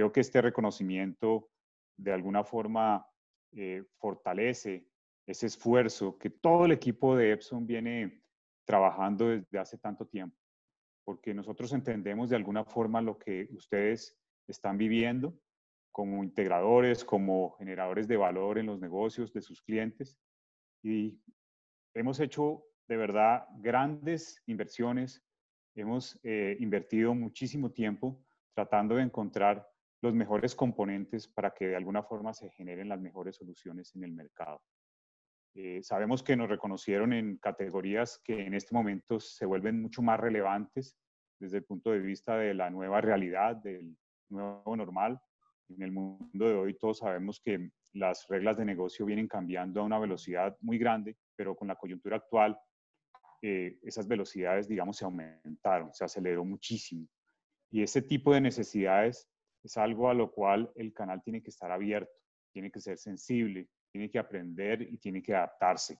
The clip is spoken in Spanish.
Creo que este reconocimiento de alguna forma eh, fortalece ese esfuerzo que todo el equipo de Epson viene trabajando desde hace tanto tiempo, porque nosotros entendemos de alguna forma lo que ustedes están viviendo como integradores, como generadores de valor en los negocios de sus clientes y hemos hecho de verdad grandes inversiones, hemos eh, invertido muchísimo tiempo tratando de encontrar los mejores componentes para que de alguna forma se generen las mejores soluciones en el mercado. Eh, sabemos que nos reconocieron en categorías que en este momento se vuelven mucho más relevantes desde el punto de vista de la nueva realidad, del nuevo normal. En el mundo de hoy todos sabemos que las reglas de negocio vienen cambiando a una velocidad muy grande, pero con la coyuntura actual eh, esas velocidades, digamos, se aumentaron, se aceleró muchísimo. Y ese tipo de necesidades es algo a lo cual el canal tiene que estar abierto, tiene que ser sensible, tiene que aprender y tiene que adaptarse.